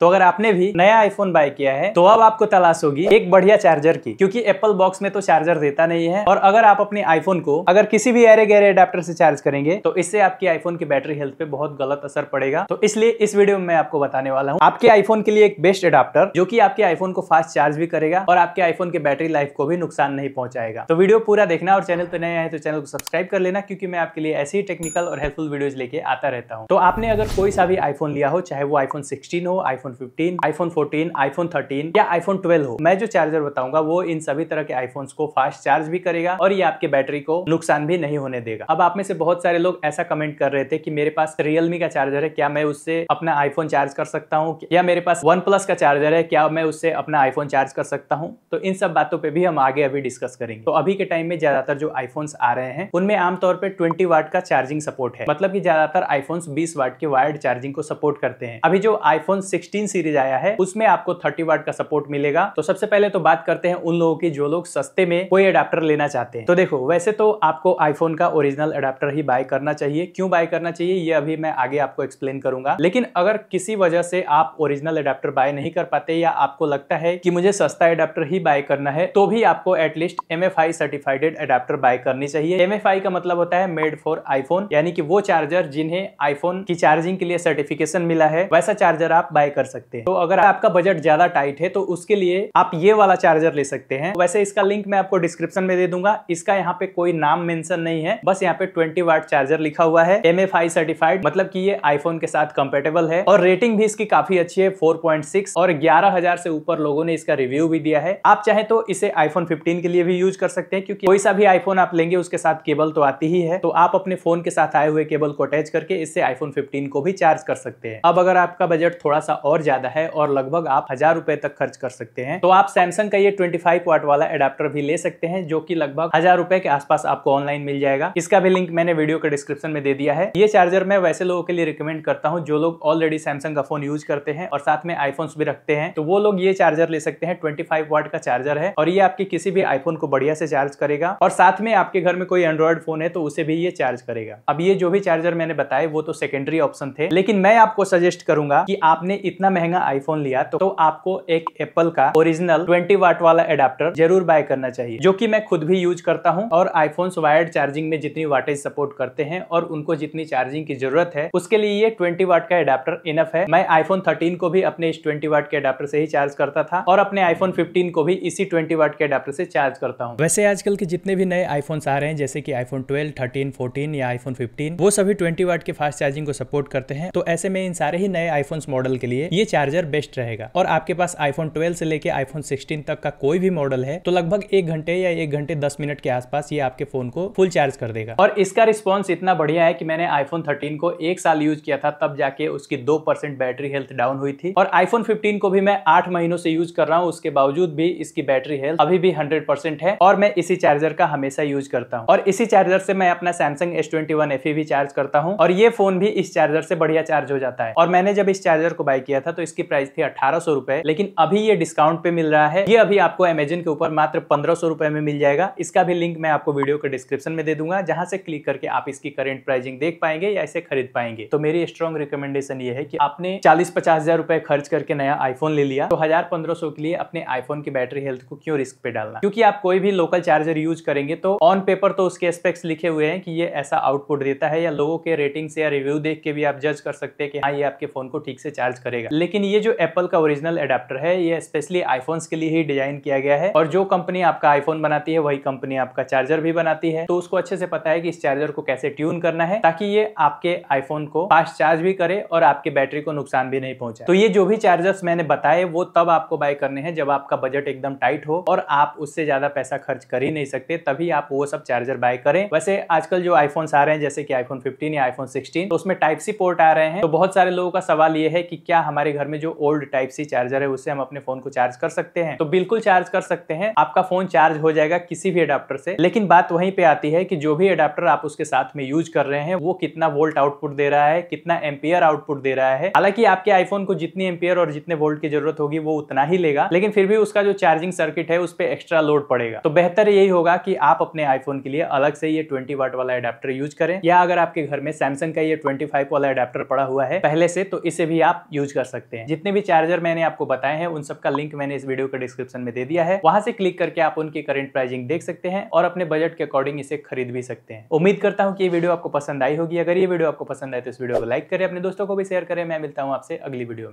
तो अगर आपने भी नया आईफोन बाय किया है तो अब आपको तलाश होगी एक बढ़िया चार्जर की क्योंकि एप्पल बॉक्स में तो चार्जर देता नहीं है और अगर आप अपने आईफोन को अगर किसी भी एरे गहरे अडाप्टर से चार्ज करेंगे तो इससे आपकी आईफोन की बैटरी हेल्थ पे बहुत गलत असर पड़ेगा तो इसलिए इस वीडियो में मैं आपको बताने वाला हूँ आपके आईफोन के लिए एक बेस्ट अडाप्टर जो की आपके आईफोन को फास्ट चार्ज भी करेगा और आपके आईफोन के बैटरी लाइफ को भी नुकसान नहीं पहुंचाएगा तो वीडियो पूरा देखना और चैनल पर नया है तो चैनल को सब्सक्राइब कर लेना क्योंकि मैं आपके लिए ऐसी ही टेक्निकल और हेल्पफुल वीडियोज लेके आता रहता हूँ तो आपने अगर कोई सा भी आईफोन लिया हो चाहे वो आईफोन सिक्सटीन हो आईफोन iPhone 15, iPhone 14, iPhone 13 या iPhone 12 हो मैं जो चार्जर बताऊंगा वो इन सभी तरह के आईफोन्स को फास्ट चार्ज भी करेगा और ये आपके बैटरी को नुकसान भी नहीं होने देगा अब आप में से बहुत सारे लोग ऐसा कमेंट कर रहे थे कि मेरे पास रियलमी का चार्जर है क्या मैं उससे अपना आईफोन चार्ज कर सकता हूँ या मेरे पास वन प्लस का चार्जर है क्या मैं उससे अपना आईफोन चार्ज कर सकता हूँ तो इन सब बातों पर भी हम आगे अभी डिस्कस करेंगे तो अभी के टाइम में ज्यादातर जो आईफोन आ रहे हैं उनमें आमतौर पर ट्वेंटी वाट का चार्जिंग सपोर्ट है मतलब की ज्यादातर आईफोन बीस वाट के वायर्ड चार्जिंग को सपोर्ट करते हैं अभी जो आईफोन सिक्स सिक्सटीन सीरीज आया है उसमें आपको थर्टी वाट का सपोर्ट मिलेगा तो सबसे पहले तो बात करते हैं उन लोगों की जो लोग सस्ते में कोई अडाप्टर लेना चाहते हैं तो देखो वैसे तो आपको आईफोन का ओरिजिनल अडाप्टर ही बाय करना चाहिए क्यों बाय करना चाहिए ये अभी मैं आगे आपको एक्सप्लेन करूंगा लेकिन अगर किसी वजह से आप ओरिजिनल अडाप्टर बाय नहीं कर पाते या आपको लगता है कि मुझे सस्ता अडाप्टर ही बाय करना है तो भी आपको at least M certified adapter buy करनी चाहिए एम का मतलब होता है मेड फॉर आईफोन यानी कि वो चार्जर जिन्हें आईफोन की चार्जिंग के लिए सर्टिफिकेशन मिला है वैसा चार्जर आप बाय कर कर सकते हैं तो अगर आपका बजट ज़्यादा टाइट है तो उसके लिए आप ये वाला चार्जर ले सकते हैं वैसे इसका लिंक मैं आपको डिस्क्रिप्शन में दे दूंगा इसका यहाँ पे कोई नाम मेंशन नहीं है बस यहाँ पे 20 वाट चार्जर लिखा हुआ है एम सर्टिफाइड मतलब कि ये आईफोन के साथ कंपेटेबल है और रेटिंग भी इसकी काफी अच्छी है 4.6 और 11000 से ऊपर लोगों ने इसका रिव्यू भी दिया है आप चाहे तो इसे आईफोन 15 के लिए भी यूज कर सकते हैं क्योंकि कोई सा भी आईफोन आप लेंगे उसके साथ केबल तो आती ही है तो आप अपने फोन के साथ आए हुए केबल को अटैच करके इससे आईफोन फिफ्टीन को भी चार्ज कर सकते हैं अब अगर आपका बजट थोड़ा सा और और ज्यादा है और लगभग आप हजार रुपए तक खर्च कर सकते हैं तो आप सैमसंग का ये 25 फाइव वाट वाला एडाप्टर भी ले सकते हैं जो की लगभग हजार रुपए के आसपास आपको ऑनलाइन मिल जाएगा इसका भी लिंक मैंने वीडियो के डिस्क्रिप्शन में दे दिया है ये चार्जर मैं वैसे लोगों के लिए रिकमेंड करता हूँ जो लोग ऑलरेडी सैमसंग का फोन यूज करते हैं और साथ में आईफोन भी रखते हैं तो वो लोग ये चार्जर ले सकते हैं ट्वेंटी फाइव का चार्जर है और ये आपके किसी भी आईफोन को बढ़िया से चार्ज करेगा और साथ में आपके घर में कोई एंड्रॉइड फोन है तो उसे भी ये चार्ज करेगा अब ये जो भी चार्जर मैंने बताया वो तो सेकेंडरी ऑप्शन थे लेकिन मैं आपको सजेस्ट करूंगा कि आपने इतना इतना महंगा आईफोन लिया तो, तो आपको एक एप्पल का ओरिजिनल 20 वाट वाला एडाप्टर जरूर बाय करना चाहिए जो कि मैं खुद भी यूज करता हूँ और आईफोन वायर्ड चार्जिंग में जितनी वाटेज सपोर्ट करते हैं और उनको जितनी चार्जिंग की जरूरत है उसके लिए ये ट्वेंटी वाट का एडाप्टर इनफ है मैं आईफोन थर्टीन को भी अपने इस ट्वेंटी वाट के अडाप्टर से ही चार्ज करता था और अपने आईफोन फिफ्टीन को भी इसी ट्वेंटी वाट के अडाप्टर से चार्ज करता हूँ वैसे आजकल के जितने भी नए आईफोन आ रहे हैं जैसे की आईफोन ट्वेल्व थर्टीन फोर्टीन या आईफोन फिफ्टीन वो सभी ट्वेंटी वाट के फास्ट चार्जिंग को सपोर्ट करते हैं तो ऐसे में इन सारे ही नए आईफोन मॉडल के लिए ये चार्जर बेस्ट रहेगा और आपके पास आईफोन ट्वेल्व से लेकर आईफोन सिक्सटीन तक का कोई भी मॉडल है तो लगभग एक घंटे या एक घंटे दस मिनट के आसपास ये आपके फोन को फुल चार्ज कर देगा और इसका रिस्पॉन्स इतना बढ़िया है कि मैंने आईफोन थर्टीन को एक साल यूज किया था तब जाके उसकी दो बैटरी हेल्थ डाउन हुई थी और आईफोन फिफ्टीन को भी मैं आठ महीनों से यूज कर रहा हूँ उसके बावजूद भी इसकी बैटरी हेल्थ अभी भी हंड्रेड है और मैं इसी चार्जर का हमेशा यूज करता हूँ और इसी चार्जर से मैं अपना सैमसंग एस ट्वेंटी भी चार्ज करता हूँ और ये फोन भी इस चार्जर से बढ़िया चार्ज हो जाता है और मैंने जब इस चार्जर को बाय किया था तो इसकी प्राइस थी अठारह रुपए लेकिन अभी ये डिस्काउंट पे मिल रहा है ये अभी आपको अमेजन के ऊपर मात्र पंद्रह रुपए में मिल जाएगा इसका भी लिंक मैं आपको वीडियो के डिस्क्रिप्शन में दे दूंगा जहां से क्लिक करके आप इसकी करेंट प्राइसिंग देख पाएंगे या इसे खरीद पाएंगे तो मेरी स्ट्रॉन्ग रिकमेंडेशन ये है कि आपने चालीस पचास हजार रुपए खर्च करके नया आईफोन ले लिया तो हजार पंद्रह सौ के लिए अपने आईफोन की बैटरी हेल्थ को क्यों रिस्क पे डालना क्योंकि आप कोई भी लोकल चार्जर यूज करेंगे तो ऑन पेपर तो उसके स्पेक्स लिखे हुए हैं कि ये ऐसा आउटपुट देता है या लोगों के रेटिंग से या रिव्यू देख के भी आप जज कर सकते हैं कि हाँ ये आपके फोन को ठीक से चार्ज करेगा लेकिन ये जो एप्पल का ओरिजिनल एडाप्टर है ये स्पेशली आईफोन्स के लिए ही डिजाइन किया गया है और जो कंपनी आपका आईफोन बनाती है वही कंपनी आपका चार्जर भी बनाती है तो उसको अच्छे से पता है कि इस चार्जर को कैसे ट्यून करना है ताकि ये आपके आईफोन को फास्ट चार्ज भी करे और आपके बैटरी को नुकसान भी नहीं पहुंचाए तो ये जो भी चार्जर्स मैंने बताए वो तब आपको बाय करने हैं जब आपका बजट एकदम टाइट हो और आप उससे ज्यादा पैसा खर्च कर ही नहीं सकते तभी आप वो सब चार्जर बाय करें वैसे आजकल जो आईफोन्स आ रहे हैं जैसे कि आईफोन फिफ्टीन या आईफोन सिक्सटीन तो उसमें टाइप सी पोर्ट आ रहे हैं तो बहुत सारे लोगों का सवाल ये है कि क्या हम हमारे घर में जो ओल्ड टाइप सी चार्जर है उससे हम अपने फोन को चार्ज कर सकते हैं तो बिल्कुल चार्ज कर सकते हैं आपका फोन चार्ज हो जाएगा किसी भी अडाप्टर से लेकिन बात वहीं पे आती है कि जो भी अडाप्टर आप उसके साथ में यूज कर रहे हैं वो कितना वोल्ट आउटपुट दे रहा है कितना एम्पियर आउटपुट दे रहा है हालांकि आपके आईफोन को जितनी एम्पियर और जितने वोल्ट की जरूरत होगी वो उतना ही लेगा लेकिन फिर भी उसका जो चार्जिंग सर्किट है उस पर एक्स्ट्रा लोड पड़ेगा तो बेहतर यही होगा कि आप अपने आईफोन के लिए अलग से ये ट्वेंटी वाट वाला अडाप्टर यूज करें या अगर आपके घर में सैमसंग का ये ट्वेंटी वाला अडाप्टर पड़ा हुआ है पहले से तो इसे भी आप यूज कर कर सकते हैं जितने भी चार्जर मैंने आपको बताए हैं उन सबका लिंक मैंने इस वीडियो के डिस्क्रिप्शन में दे दिया है वहां से क्लिक करके आप उनकी करेंट प्राइसिंग देख सकते हैं और अपने बजट के अकॉर्डिंग इसे खरीद भी सकते हैं उम्मीद करता हूँ कि ये वीडियो आपको पसंद आई होगी अगर ये वीडियो आपको पसंद आए तो इस वीडियो को लाइक करें अपने दोस्तों को भी शेयर करें मैं मिलता हूँ आपसे अगली वीडियो